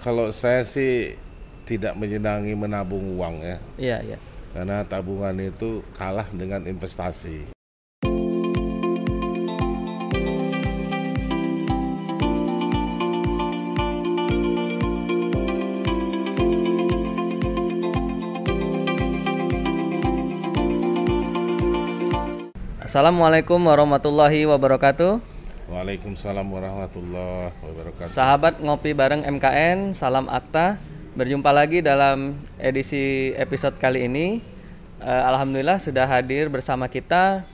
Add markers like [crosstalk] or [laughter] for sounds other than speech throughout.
Kalau saya sih tidak menyenangi menabung uang ya. Iya, iya. Karena tabungan itu kalah dengan investasi. Assalamualaikum warahmatullahi wabarakatuh. Waalaikumsalam warahmatullahi wabarakatuh. Sahabat ngopi bareng MKN, salam Akta. Berjumpa lagi dalam edisi episode kali ini. Uh, Alhamdulillah sudah hadir bersama kita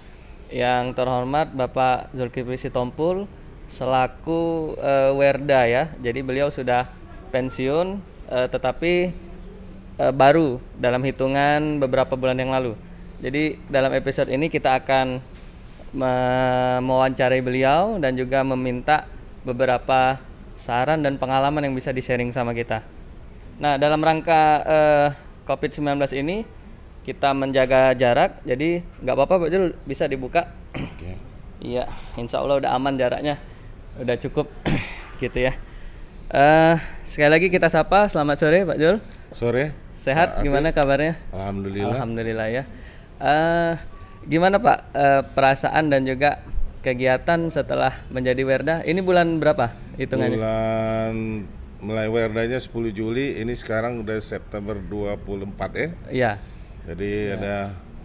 yang terhormat Bapak Zulkifli Sitompul selaku uh, Werda ya. Jadi beliau sudah pensiun uh, tetapi uh, baru dalam hitungan beberapa bulan yang lalu. Jadi dalam episode ini kita akan mewawancarai beliau dan juga meminta beberapa saran dan pengalaman yang bisa di-sharing sama kita. Nah, dalam rangka uh, eh, COVID-19 ini kita menjaga jarak, jadi nggak apa-apa Pak Jul bisa dibuka. Okay. Iya, insya Allah udah aman jaraknya, udah cukup [clears throat] gitu ya. Uh, sekali lagi kita sapa, selamat sore Pak Jul. Sore. Sehat, Pak nah, gimana kabarnya? Alhamdulillah. Alhamdulillah ya. Uh, Gimana Pak e, perasaan dan juga kegiatan setelah menjadi Werda? Ini bulan berapa hitungannya? Bulan mulai Werdanya 10 Juli, ini sekarang udah September 24 ya. Iya. Jadi ya. ada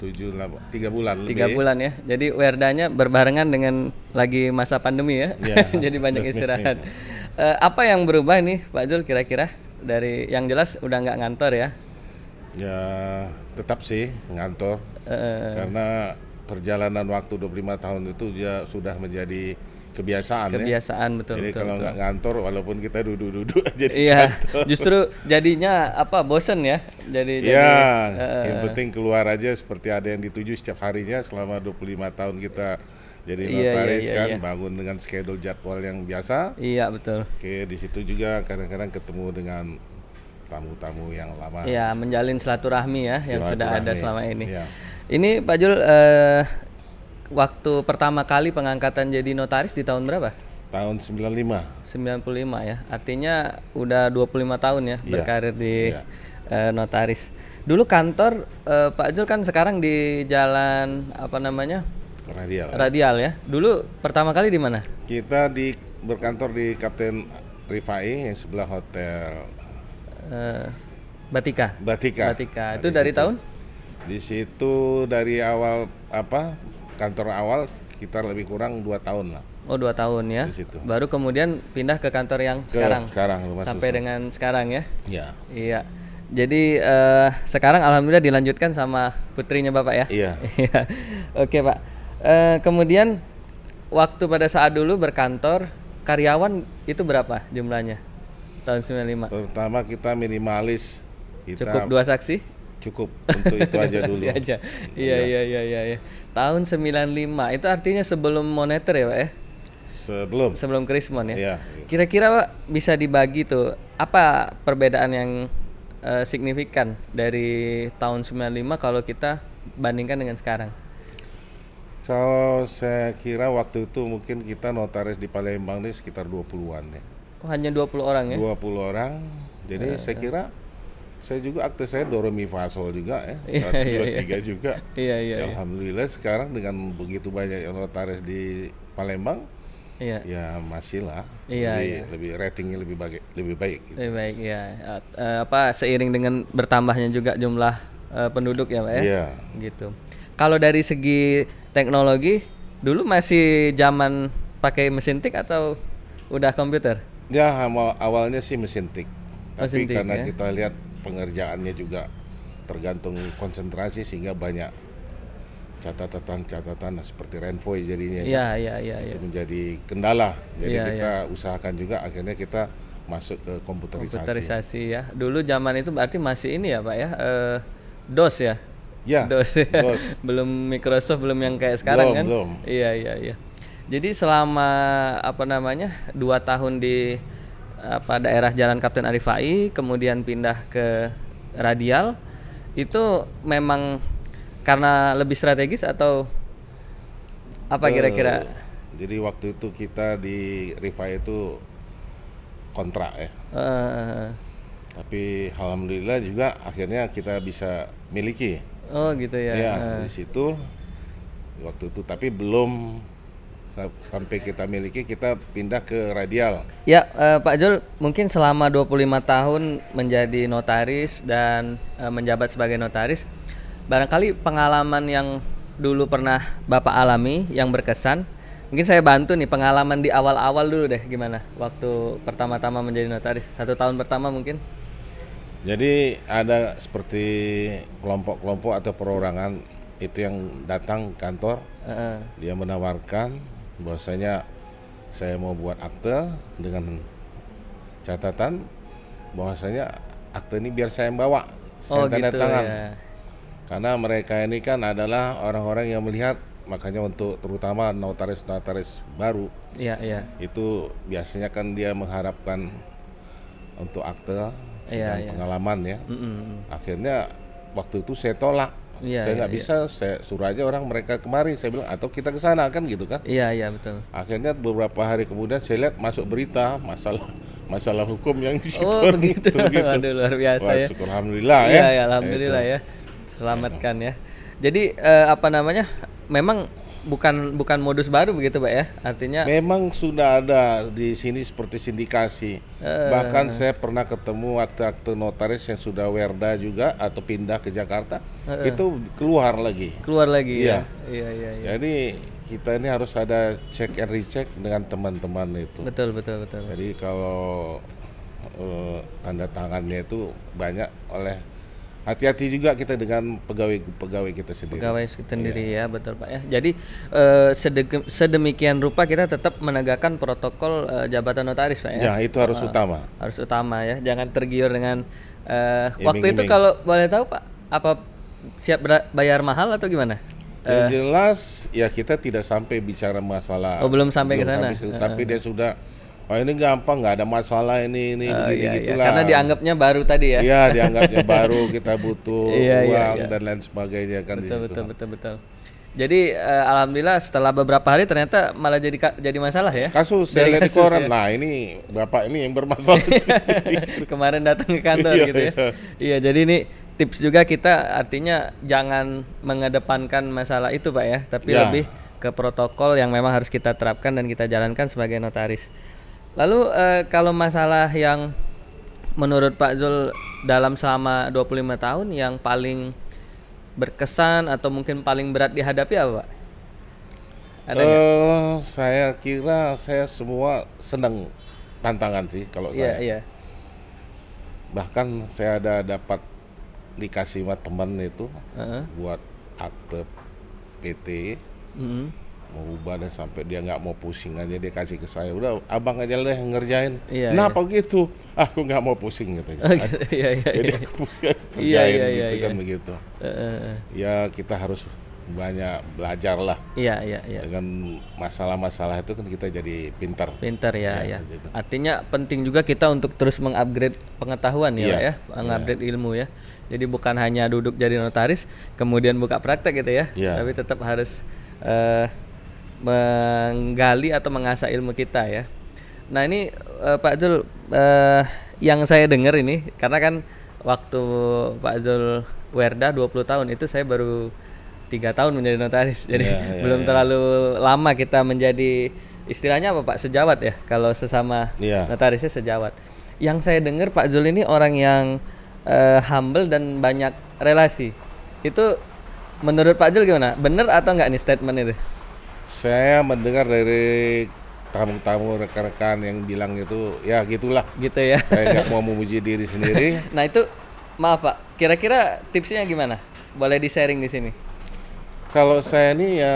tujuh tiga bulan tiga lebih. bulan ya jadi Werdanya berbarengan dengan lagi masa pandemi ya, ya. [laughs] jadi banyak istirahat e, apa yang berubah nih Pak Jul kira-kira dari yang jelas udah nggak ngantor ya Ya tetap sih ngantor uh, karena perjalanan waktu 25 tahun itu ya sudah menjadi kebiasaan ya. kebiasaan ya. betul jadi betul, kalau nggak ngantor walaupun kita duduk-duduk aja [laughs] di iya, kantor. justru jadinya apa bosen ya jadi ya jadi, uh, yang penting keluar aja seperti ada yang dituju setiap harinya selama 25 tahun kita jadi iya, iya, iya notaris iya, iya, kan iya. bangun dengan schedule jadwal yang biasa iya betul oke di situ juga kadang-kadang ketemu dengan tamu-tamu yang lama. Ya, menjalin silaturahmi ya yang sudah ada selama ini. Ya. Ini Pak Jul eh, waktu pertama kali pengangkatan jadi notaris di tahun berapa? Tahun 95. 95 ya. Artinya udah 25 tahun ya, ya. berkarir di ya. eh, notaris. Dulu kantor eh, Pak Jul kan sekarang di jalan apa namanya? Radial. Radial ya. Dulu pertama kali di mana? Kita di berkantor di Kapten Rifai yang sebelah hotel Eh, Batika. Batika. Batika. Itu dari, dari tahun? Di situ dari awal apa kantor awal kita lebih kurang dua tahun lah. Oh dua tahun ya. Di situ. Baru kemudian pindah ke kantor yang ke sekarang. Sekarang sampai susah. dengan sekarang ya. Iya. Iya. Jadi uh, sekarang alhamdulillah dilanjutkan sama putrinya bapak ya. Iya. [laughs] Iya. Oke pak. Uh, kemudian waktu pada saat dulu berkantor karyawan itu berapa jumlahnya? Tahun 95. Terutama kita minimalis. Kita cukup dua saksi? Cukup untuk itu aja [laughs] dulu. aja. Iya iya iya iya ya. Tahun 95 itu artinya sebelum moneter ya, Pak ya? Sebelum. Sebelum Krismon ya. Iya. Kira-kira Pak bisa dibagi tuh apa perbedaan yang uh, signifikan dari tahun 95 kalau kita bandingkan dengan sekarang? Kalau so, saya kira waktu itu mungkin kita notaris di Palembang ini sekitar 20-an ya oh, hanya 20 orang ya 20 orang jadi ya, saya ya. kira saya juga akte saya Doromi Fasol juga ya Iya, iya, tiga iya. juga iya, iya, ya, alhamdulillah sekarang dengan begitu banyak yang notaris di Palembang Iya. Ya masih lah. Iya. Lebih, iya. lebih ratingnya lebih baik, lebih baik. Gitu. Lebih baik ya. Uh, apa seiring dengan bertambahnya juga jumlah uh, penduduk ya pak ya. Iya. Gitu. Kalau dari segi teknologi, dulu masih zaman pakai mesin tik atau udah komputer? Ya awal, awalnya sih mesin tik, tapi mesin tik, karena ya? kita lihat pengerjaannya juga tergantung konsentrasi sehingga banyak catatan-catatan nah, seperti renvoy jadinya ya, ya, ya, ya, itu ya. menjadi kendala jadi ya, kita ya. usahakan juga akhirnya kita masuk ke komputerisasi komputerisasi ya dulu zaman itu berarti masih ini ya pak ya e, dos ya ya [laughs] dos, ya. DOS. belum Microsoft belum yang kayak sekarang belum, kan belum. iya iya iya jadi selama apa namanya dua tahun di apa daerah Jalan Kapten Arifai, kemudian pindah ke Radial, itu memang karena lebih strategis atau apa eh, kira-kira? Uh, jadi waktu itu kita di Rifai itu kontrak ya. Uh. Tapi alhamdulillah juga akhirnya kita bisa miliki. Oh gitu ya. Ya uh. di situ waktu itu tapi belum sampai kita miliki kita pindah ke radial. Ya, eh, Pak Jul, mungkin selama 25 tahun menjadi notaris dan eh, menjabat sebagai notaris, barangkali pengalaman yang dulu pernah Bapak alami yang berkesan, mungkin saya bantu nih pengalaman di awal-awal dulu deh gimana waktu pertama-tama menjadi notaris, satu tahun pertama mungkin. Jadi ada seperti kelompok-kelompok atau perorangan itu yang datang kantor, uh -uh. dia menawarkan bahwasanya saya mau buat akte dengan catatan bahwasanya akte ini biar saya bawa saya oh, tanda gitu, tangan ya. karena mereka ini kan adalah orang-orang yang melihat makanya untuk terutama notaris notaris baru ya, ya. itu biasanya kan dia mengharapkan untuk akte ya, dan ya. pengalaman ya mm -mm. akhirnya waktu itu saya tolak Iya, saya nggak iya, bisa, iya. saya suruh aja orang mereka kemari. Saya bilang atau kita ke sana kan gitu kan? Iya iya betul. Akhirnya beberapa hari kemudian saya lihat masuk berita masalah masalah hukum yang di situ. Oh [laughs] gitu, begitu. Gitu, [laughs] luar biasa Wah, ya. Syukur ya. Iya, iya, alhamdulillah iya, ya. alhamdulillah itu. ya. Selamatkan ya. Jadi eh, apa namanya? Memang bukan bukan modus baru begitu, Pak ya. Artinya memang sudah ada di sini seperti sindikasi. Uh, Bahkan saya pernah ketemu akte notaris yang sudah Werda juga atau pindah ke Jakarta, uh, itu keluar lagi. Keluar lagi iya. ya. Iya, iya, iya. Jadi kita ini harus ada cek and recheck dengan teman-teman itu. Betul, betul, betul. Jadi kalau uh, tanda tangannya itu banyak oleh hati-hati juga kita dengan pegawai-pegawai kita sendiri. Pegawai iya. sendiri ya, ya betul Pak ya. Jadi eh, sedemikian rupa kita tetap menegakkan protokol eh, jabatan notaris Pak ya. Ya, itu harus uh, utama. Harus utama ya, jangan tergiur dengan eh, iming, ya, waktu itu kalau boleh tahu Pak, apa siap bayar mahal atau gimana? Yang uh, jelas ya kita tidak sampai bicara masalah. Oh, belum sampai ke sana. Eh, Tapi uh, dia sudah oh ini gampang nggak ada masalah ini ini oh, begini iya, iya, gitulah. Karena dianggapnya baru tadi ya. Iya dianggapnya baru kita butuh [laughs] iya, iya, uang iya, iya. dan lain sebagainya kan. Betul gitu. betul, betul betul Jadi uh, alhamdulillah setelah beberapa hari ternyata malah jadi jadi masalah ya. Kasus saya lihat di koran. Ya? Nah, ini Bapak ini yang bermasalah. [laughs] Kemarin datang ke kantor iya, gitu ya. Iya. iya, jadi ini tips juga kita artinya jangan mengedepankan masalah itu, Pak ya, tapi ya. lebih ke protokol yang memang harus kita terapkan dan kita jalankan sebagai notaris. Lalu uh, kalau masalah yang menurut Pak Zul dalam selama 25 tahun yang paling berkesan atau mungkin paling berat dihadapi apa Pak? Ada uh, saya kira saya semua senang tantangan sih kalau yeah, saya. Yeah. Bahkan saya ada dapat dikasih sama teman itu uh -huh. buat akte PT. Uh mm-hmm. -huh merubah dan sampai dia nggak mau pusing aja dia kasih ke saya udah abang aja deh ngerjain iya, kenapa iya. gitu aku nggak mau pusing gitu iya, iya, jadi iya. aku pusing [laughs] iya, iya, kerjain iya, iya, gitu iya. kan begitu uh, ya kita harus banyak belajar lah iya, iya, iya. dengan masalah-masalah itu kan kita jadi pintar pintar ya, ya, ya. artinya penting juga kita untuk terus mengupgrade pengetahuan ya iya, ya mengupgrade iya. ilmu ya jadi bukan hanya duduk jadi notaris kemudian buka praktek gitu ya, iya. tapi tetap harus uh, menggali atau mengasah ilmu kita ya. Nah ini uh, Pak Zul uh, yang saya dengar ini karena kan waktu Pak Zul Werda 20 tahun itu saya baru tiga tahun menjadi notaris [laughs] jadi yeah, yeah, belum yeah. terlalu lama kita menjadi istilahnya apa Pak sejawat ya kalau sesama yeah. notarisnya sejawat. Yang saya dengar Pak Zul ini orang yang uh, humble dan banyak relasi. Itu menurut Pak Zul gimana? Bener atau enggak nih statement itu? saya mendengar dari tamu-tamu rekan-rekan yang bilang itu ya gitulah gitu ya saya nggak [laughs] mau memuji diri sendiri nah itu maaf pak kira-kira tipsnya gimana boleh di sharing di sini kalau saya ini ya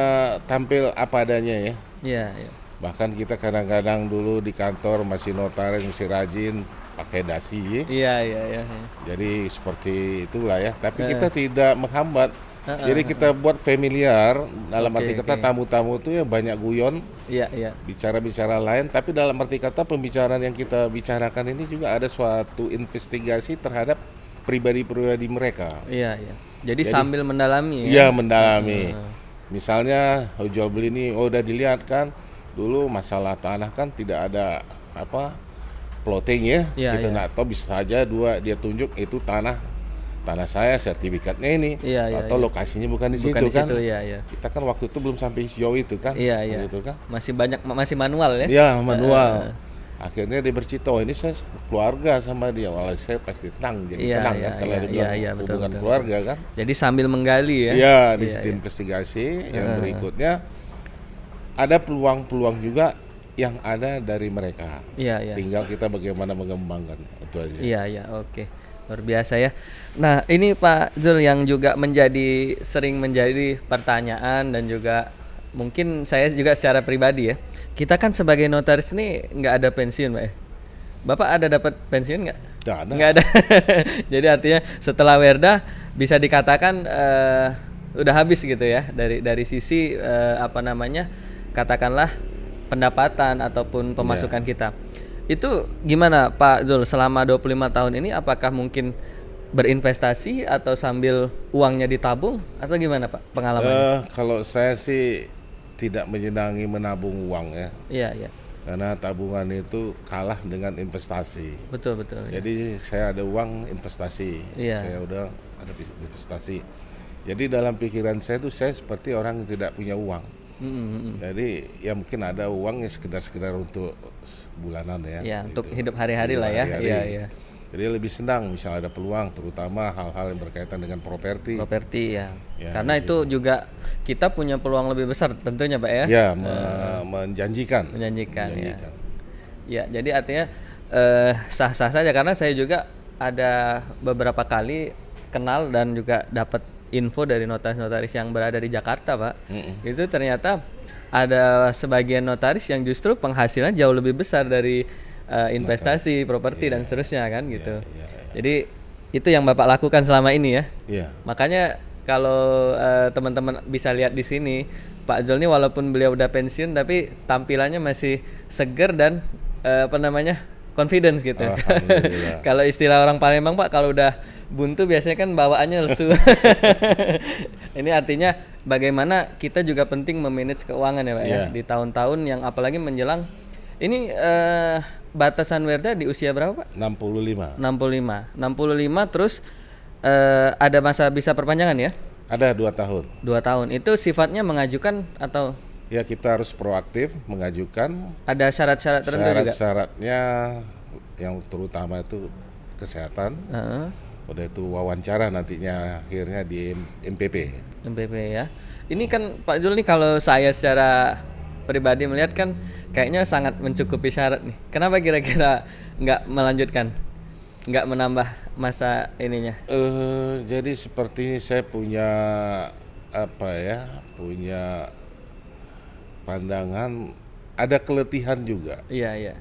tampil apa adanya ya iya yeah, bahkan kita kadang-kadang dulu di kantor masih notaris masih rajin pakai dasi iya iya iya, iya. jadi seperti itulah ya tapi eh. kita tidak menghambat jadi kita buat familiar dalam okay, arti kata okay. tamu-tamu itu ya banyak guyon iya iya bicara-bicara lain tapi dalam arti kata pembicaraan yang kita bicarakan ini juga ada suatu investigasi terhadap pribadi-pribadi mereka iya iya jadi, jadi sambil mendalami ya. Iya ya mendalami misalnya oh, jual beli ini oh udah dilihat kan dulu masalah tanah kan tidak ada apa plotting ya, ya kita gitu. iya. nggak ya. tahu bisa saja dua dia tunjuk itu tanah tanah saya sertifikatnya ini ya, ya, atau ya. lokasinya bukan di bukan situ di kan ya, ya. kita kan waktu itu belum sampai sio itu kan ya, ya. gitu kan masih banyak masih manual ya ya manual uh, akhirnya dia bercerita oh ini saya keluarga sama dia walau saya pasti tenang jadi ya, tenang ya, kan ya, kalau ya, ya, ya, betul, hubungan betul. keluarga kan jadi sambil menggali ya iya, ya di ya, investigasi ya. yang berikutnya ada peluang-peluang juga yang ada dari mereka. Iya, iya. Tinggal kita bagaimana mengembangkan itu aja. Iya, iya, oke. Luar biasa ya. Nah, ini Pak Zul yang juga menjadi sering menjadi pertanyaan dan juga mungkin saya juga secara pribadi ya. Kita kan sebagai notaris ini nggak ada pensiun, Pak. Ya? Bapak ada dapat pensiun nggak? Nggak ada. Nggak ada. [laughs] Jadi artinya setelah Werda bisa dikatakan uh, udah habis gitu ya dari dari sisi uh, apa namanya? katakanlah pendapatan ataupun pemasukan yeah. kita. Itu gimana Pak Zul selama 25 tahun ini apakah mungkin berinvestasi atau sambil uangnya ditabung atau gimana Pak pengalamannya? Uh, kalau saya sih tidak menyenangi menabung uang ya. Iya, iya. Karena tabungan itu kalah dengan investasi. Betul, betul. Iya. Jadi ya. saya ada uang investasi. Yeah. Saya udah ada investasi. Jadi dalam pikiran saya itu saya seperti orang yang tidak punya uang hmm Jadi ya mungkin ada uang yang sekedar-sekedar untuk bulanan ya. Ya gitu. untuk hidup hari-hari lah ya. Iya iya. Jadi lebih senang misalnya ada peluang terutama hal-hal yang berkaitan dengan properti. Properti ya. ya Karena itu juga kita punya peluang lebih besar tentunya Pak ya. Ya uh, eh, menjanjikan. Menjanjikan, menjanjikan. ya. Ya, jadi artinya eh, sah-sah saja karena saya juga ada beberapa kali kenal dan juga dapat info dari notaris-notaris yang berada di Jakarta, Pak. Mm -mm. Itu ternyata ada sebagian notaris yang justru penghasilan jauh lebih besar dari uh, investasi, nah, properti yeah. dan iya. seterusnya kan iya, gitu. Yeah, yeah, yeah. Jadi itu yang Bapak lakukan selama ini ya. Yeah. Makanya kalau uh, teman-teman bisa lihat di sini, Pak Zul ini walaupun beliau udah pensiun tapi tampilannya masih seger dan uh, apa namanya? confidence gitu. Ah, [laughs] kalau istilah orang Palembang Pak kalau udah buntu biasanya kan bawaannya lesu. [laughs] Ini artinya bagaimana kita juga penting memanage keuangan ya Pak yeah. ya iya. di tahun-tahun yang apalagi menjelang ini eh, batasan Werda di usia berapa Pak? 65. 65. 65 terus eh, ada masa bisa perpanjangan ya? Ada dua tahun. Dua tahun. Itu sifatnya mengajukan atau ya kita harus proaktif mengajukan. Ada syarat-syarat tertentu syarat juga. syaratnya yang terutama itu kesehatan. Uh Udah itu wawancara nantinya akhirnya di MPP. MPP ya. Ini kan Pak Jul nih kalau saya secara pribadi melihat kan kayaknya sangat mencukupi syarat nih. Kenapa kira-kira nggak melanjutkan? Nggak menambah masa ininya? Eh uh, jadi seperti ini saya punya apa ya? Punya pandangan ada keletihan juga. Iya, iya.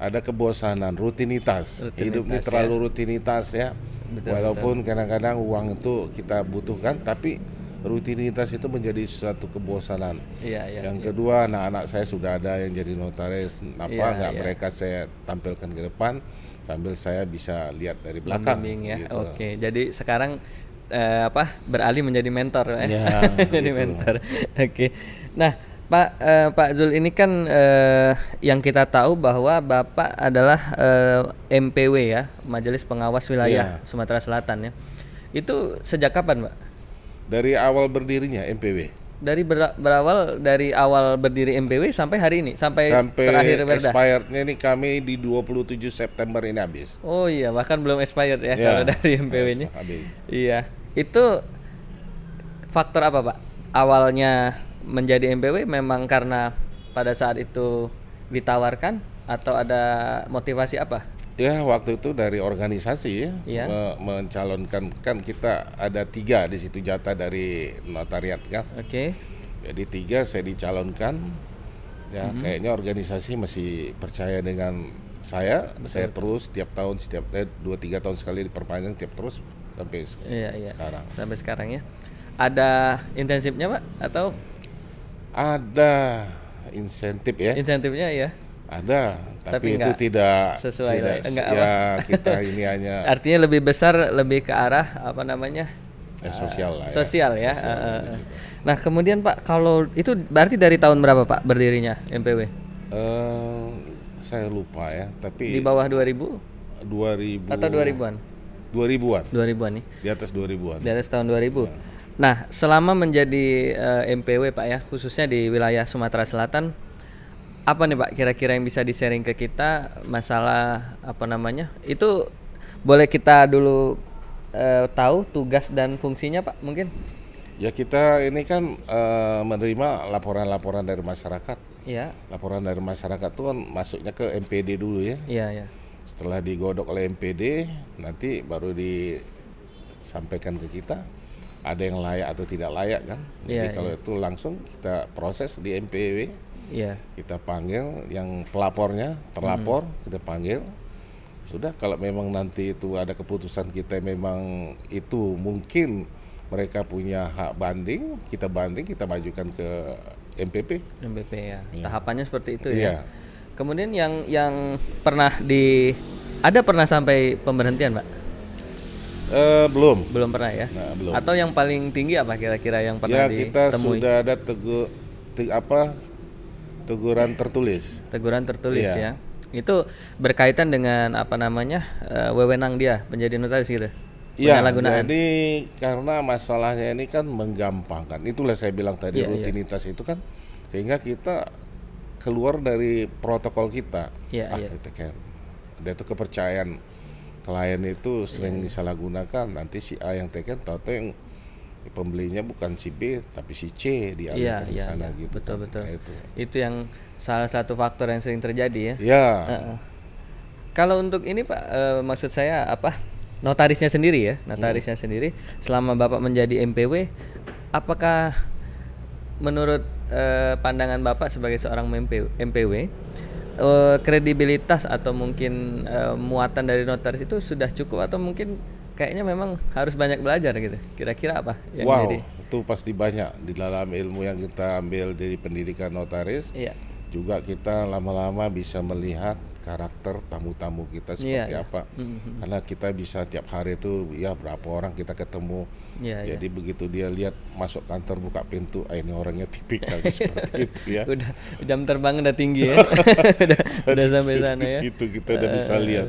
Ada kebosanan, rutinitas. rutinitas Hidup ini terlalu ya. rutinitas ya. ya. Betul, Walaupun kadang-kadang uang itu kita butuhkan tapi rutinitas itu menjadi suatu kebosanan. Iya, iya. Yang kedua, anak-anak saya sudah ada yang jadi notaris. Apa iya, nggak iya. mereka saya tampilkan ke depan sambil saya bisa lihat dari belakang. ya. Gitu. Oke. Jadi sekarang eh, apa beralih menjadi mentor ya. ya [laughs] jadi gitu. mentor. Oke. Nah, Pak eh, Pak Zul ini kan eh, yang kita tahu bahwa Bapak adalah eh, MPW ya, Majelis Pengawas Wilayah yeah. Sumatera Selatan ya. Itu sejak kapan, Pak? Dari awal berdirinya MPW. Dari ber berawal dari awal berdiri MPW sampai hari ini, sampai, sampai terakhir Berda. expirednya ini kami di 27 September ini habis. Oh iya, bahkan belum expired ya yeah. kalau dari MPW-nya. Iya. Itu faktor apa, Pak? Awalnya menjadi MPW memang karena pada saat itu ditawarkan atau ada motivasi apa? Ya waktu itu dari organisasi ya, ya. Me mencalonkan kan kita ada tiga di situ jatah dari notariat kan. Oke. Okay. Jadi tiga saya dicalonkan. Ya mm -hmm. kayaknya organisasi masih percaya dengan saya. Betul. Saya terus tiap tahun setiap eh, dua tiga tahun sekali diperpanjang tiap terus sampai iya, sekarang. Iya. sekarang. Sampai sekarang ya. Ada intensifnya pak atau ada insentif ya. Insentifnya ya. Ada, tapi, tapi itu tidak sesuai tidak, enggak ya apa. kita ini hanya [laughs] Artinya lebih besar lebih ke arah apa namanya? Eh, sosial lah. Ya. Sosial ya. Sosial uh. Nah, kemudian Pak, kalau itu berarti dari tahun berapa Pak berdirinya MPW? Uh, saya lupa ya, tapi di bawah 2000? 2000 atau 2000-an? 2000-an. 2000-an nih. Di atas 2000-an. Di atas tahun 2000. Ya. Nah, selama menjadi uh, eh, MPW Pak ya, khususnya di wilayah Sumatera Selatan, apa nih Pak kira-kira yang bisa di-sharing ke kita masalah apa namanya? Itu boleh kita dulu uh, tahu tugas dan fungsinya Pak mungkin? Ya kita ini kan uh, menerima laporan-laporan dari masyarakat. Iya. Laporan dari masyarakat itu kan masuknya ke MPD dulu ya. Iya, iya. Setelah digodok oleh MPD, nanti baru disampaikan ke kita ada yang layak atau tidak layak kan. Jadi yeah, kalau yeah. itu langsung kita proses di MPW. Yeah. Kita panggil yang pelapornya, terlapor hmm. kita panggil. Sudah kalau memang nanti itu ada keputusan kita memang itu mungkin mereka punya hak banding, kita banding, kita majukan ke MPP. MPP ya. ya. Tahapannya seperti itu ya. ya. Kemudian yang yang pernah di ada pernah sampai pemberhentian, Pak? Uh, belum. Belum pernah ya. Nah, belum. Atau yang paling tinggi apa kira-kira yang pernah ya, kita ditemui? sudah ada tegu te, apa teguran tertulis. Teguran tertulis ya. ya. Itu berkaitan dengan apa namanya? Uh, wewenang dia menjadi notaris gitu. Iya. Jadi karena masalahnya ini kan menggampangkan. Itulah saya bilang tadi iya, iya. rutinitas itu kan sehingga kita keluar dari protokol kita. Iya, ah, iya. Kita kan. Ada itu kepercayaan klien itu iya. sering yeah. disalahgunakan nanti si A yang taken tahu yang pembelinya bukan si B tapi si C dialihkan yeah, yeah, sana yeah. gitu betul kan. betul nah, itu. itu yang salah satu faktor yang sering terjadi ya ya uh -uh. kalau untuk ini pak uh, maksud saya apa notarisnya sendiri ya hmm. notarisnya hmm. sendiri selama bapak menjadi MPW apakah menurut uh, pandangan bapak sebagai seorang MPW, MPW Eh, kredibilitas atau mungkin uh, muatan dari notaris itu sudah cukup atau mungkin kayaknya memang harus banyak belajar gitu. Kira-kira apa yang wow, jadi? itu pasti banyak di dalam ilmu yang kita ambil dari pendidikan notaris. Iya juga kita lama-lama bisa melihat karakter tamu-tamu kita iya, seperti yeah, apa. mm Karena kita bisa tiap hari itu ya berapa orang kita ketemu. Yeah, iya. Jadi yeah. begitu dia lihat masuk kantor buka pintu, ah ini orangnya tipikal [laughs] seperti itu ya. [laughs] Udah jam terbang udah tinggi ya. [laughs] udah, udah sampai sana ya. Itu kita udah eh, bisa eh, lihat.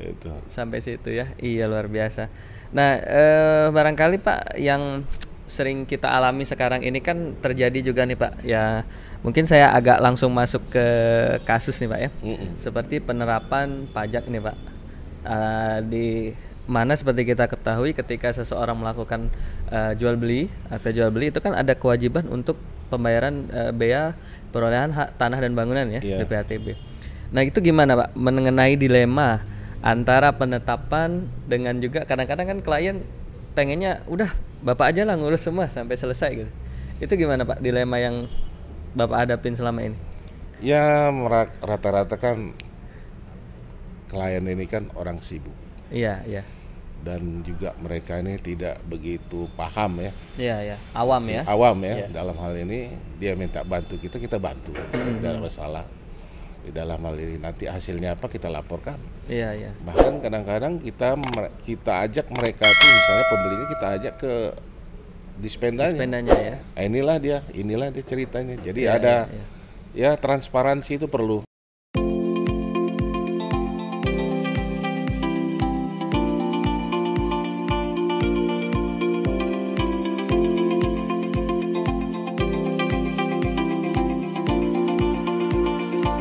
Eh. Itu. Sampai situ ya. Iya luar biasa. Nah, eh, barangkali Pak yang sering kita alami sekarang ini kan terjadi juga nih Pak. Ya, mungkin saya agak langsung masuk ke kasus nih Pak ya. Mm hmm Seperti penerapan pajak nih Pak. Uh, di mana seperti kita ketahui ketika seseorang melakukan uh, jual beli atau jual beli itu kan ada kewajiban untuk pembayaran uh, bea perolehan hak tanah dan bangunan ya yeah. BPHTB. Nah, itu gimana Pak mengenai dilema antara penetapan dengan juga kadang-kadang kan klien pengennya udah bapak aja lah ngurus semua sampai selesai gitu itu gimana pak dilema yang bapak hadapin selama ini ya rata-rata kan klien ini kan orang sibuk iya iya dan juga mereka ini tidak begitu paham ya iya iya awam ya awam ya, ya. dalam hal ini dia minta bantu kita kita bantu mm -hmm. dalam masalah di dalam hal ini nanti hasilnya apa kita laporkan. Iya iya. Bahkan kadang-kadang kita kita ajak mereka tuh misalnya pembelinya kita ajak ke dispendanya. Dispendanya ya. Nah, inilah dia, inilah dia ceritanya. Jadi iya, ada iya, iya. ya transparansi itu perlu.